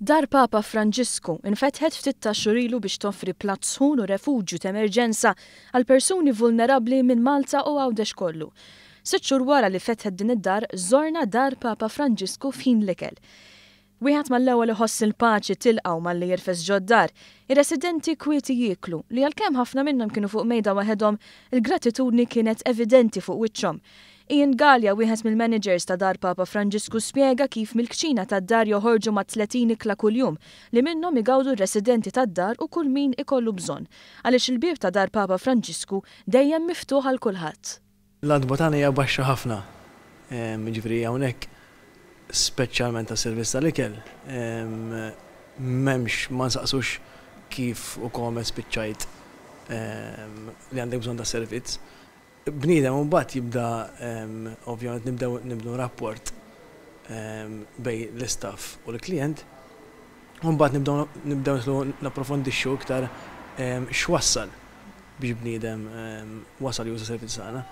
Dar Papa Franġisku infetħet ftit ta' xurilu biex toffri plazzħun u refugju ta' emerġenza għal persuni vulnerabli minn Malta u għawdex kollu. Sitt xhur wara li fetħet din id-dar, zorna dar Papa Franġisku f'ħin l-ikel. Wieħed mal-ewwel iħoss il-paċi tilqgħu malli jirfes ġoddar, ir-residenti kwieti jieklu li għalkemm ħafna minnhom kienu fuq mejda waħedhom il-gratitudni kienet evidenti fuq wiċċhom. Ian Gallia, wieħed mill-managers ta' dar Papa Franġisku spjega kif mill-kċina ta' dar joħorġu ma' 30 ikla kuljum li minnhom igawdu residenti ta' dar u kull min ikollu bżonn. Għaliex il-bib ta' dar Papa Franġisku dejjem miftuħ għal kulħadd. l għadbotani hija baxxa ħafna. Ehm, Ġifieri hawnhekk speċjalment ta' servizz tal-ikel, memx ma nsaqsux kif u kome spiċċajt li għandek bżon ta' servizz. Bnidem u bat jibda, ovvjament, nibdew rapport bej l-istaff u l-klient, un bat nibdew xo ktar x'wassal biex bnidem wasal juża servizz għana.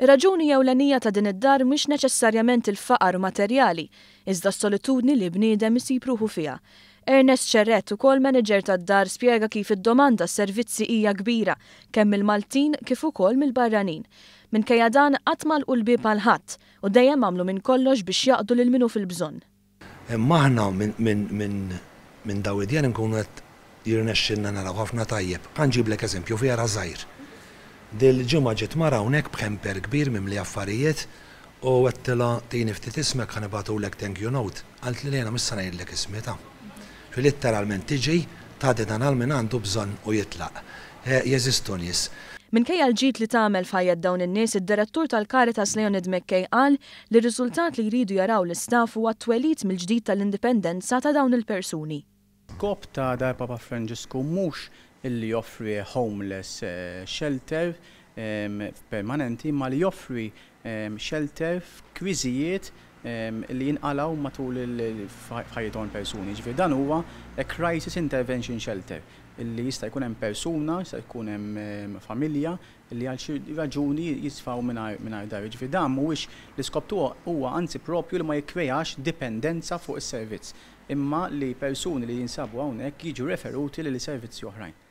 Ir-raġuni ewlenija ta' din id-dar mhix neċessarjament il-faqar materjali, iżda s-solitudni li bniedem isipruħu fiha. Ernest Cerret, u kol manager tad dar spiega kif id-domanda servizzi hija kbira, kemm il-Maltin kif ukoll mill-barranin. Minn kejja dan qatmal u l-bib ħadd u dejjem għamlu minn kollox biex jaqdu lil minu fil-bżonn. Maħna minn daw id-djan nkunu qed jirnexxinna naraw ħafna tajjeb. Ħanġib eżempju fiha żgħir dil ġumma ġiet mara hawnhekk b'ħemper kbir li affarijiet u għettila tini ftit ismek ħan ibatu l thank you note. Għalt li lena missa ngħid lek ismeta. Fi tiġi ta' dan għal min għandu bżonn u jitlaq. Eh, jeżistu nies. Minkejja l-ġit li tagħmel fajjed dawn in-nies, id-direttur tal-Karitas Leonid Mekkej qal li r-riżultat li jridu jaraw l-istaff huwa twelit mill-ġdid tal-indipendenza ta' dawn il-persuni. Kop ta' dar Papa Franġisku mhux illi joffri homeless eh, shelter ehm, permanenti ma li joffri ehm, shelter f'kwiżijiet ehm, li jinqalaw matul il-ħajton persuni. Ġifir dan huwa a crisis intervention shelter illi jista' jkun hemm persuna, jista' jkun hemm familja li għal xi raġuni jisfaw mingħajr dar. Ġifir dan mhuwiex l-iskop huwa anzi propju li ma jikkrejax dipendenza fuq is-servizz imma li persuni li jinsabu hawnhekk jiġu referuti lil servizzi oħrajn.